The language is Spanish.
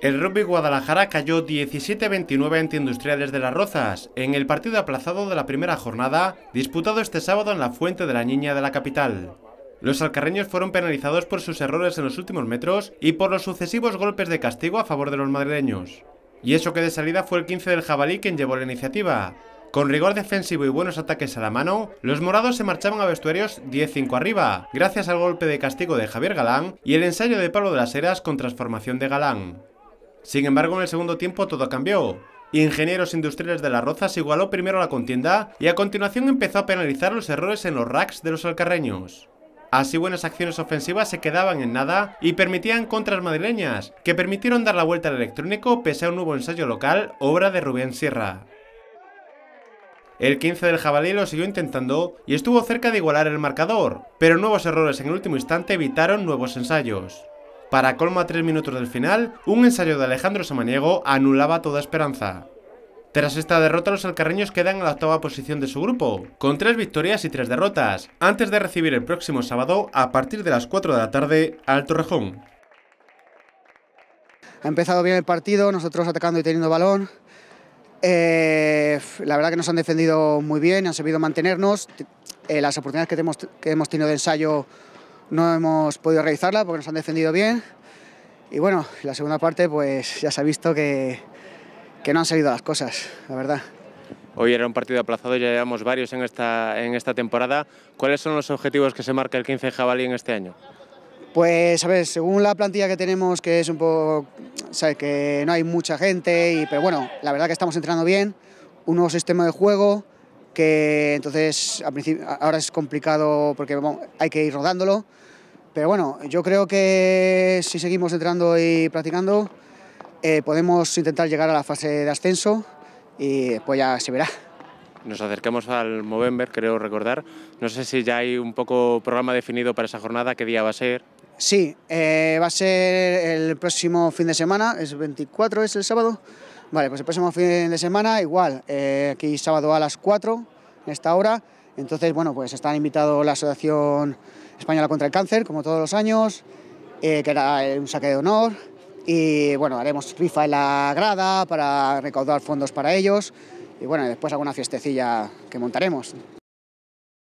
El Rugby Guadalajara cayó 17-29 ante Industriales de las Rozas en el partido aplazado de la primera jornada disputado este sábado en la Fuente de la Niña de la capital. Los alcarreños fueron penalizados por sus errores en los últimos metros y por los sucesivos golpes de castigo a favor de los madrileños. Y eso que de salida fue el 15 del jabalí quien llevó la iniciativa. Con rigor defensivo y buenos ataques a la mano, los morados se marchaban a vestuarios 10-5 arriba, gracias al golpe de castigo de Javier Galán y el ensayo de Pablo de las Heras con transformación de Galán. Sin embargo, en el segundo tiempo todo cambió. Ingenieros Industriales de la Roza se igualó primero la contienda y a continuación empezó a penalizar los errores en los racks de los alcarreños. Así buenas acciones ofensivas se quedaban en nada y permitían contras madrileñas, que permitieron dar la vuelta al electrónico pese a un nuevo ensayo local, obra de Rubén Sierra. El 15 del jabalí lo siguió intentando y estuvo cerca de igualar el marcador, pero nuevos errores en el último instante evitaron nuevos ensayos. Para colmo a tres minutos del final, un ensayo de Alejandro Samaniego anulaba toda esperanza. Tras esta derrota, los alcarreños quedan en la octava posición de su grupo, con tres victorias y tres derrotas, antes de recibir el próximo sábado, a partir de las 4 de la tarde, al Torrejón. Ha empezado bien el partido, nosotros atacando y teniendo balón. Eh, la verdad que nos han defendido muy bien, han sabido mantenernos. Eh, las oportunidades que hemos, que hemos tenido de ensayo no hemos podido realizarla porque nos han defendido bien. Y bueno, la segunda parte pues ya se ha visto que, que no han salido las cosas, la verdad. Hoy era un partido aplazado, ya llevamos varios en esta, en esta temporada. ¿Cuáles son los objetivos que se marca el 15 Jabalí en este año? Pues, a ver, según la plantilla que tenemos, que es un poco, sabes, que no hay mucha gente, y, pero bueno, la verdad que estamos entrenando bien, un nuevo sistema de juego, que entonces ahora es complicado porque hay que ir rodándolo. Pero bueno, yo creo que si seguimos entrando y practicando, eh, podemos intentar llegar a la fase de ascenso y pues ya se verá. Nos acercamos al Movember, creo recordar. No sé si ya hay un poco programa definido para esa jornada, qué día va a ser. Sí, eh, va a ser el próximo fin de semana, es 24, es el sábado. Vale, pues el próximo fin de semana igual, eh, aquí sábado a las 4, en esta hora. Entonces, bueno, pues están invitado la Asociación Española contra el Cáncer, como todos los años, eh, que era eh, un saque de honor. Y bueno, haremos rifa en la grada para recaudar fondos para ellos. Y bueno, después alguna fiestecilla que montaremos.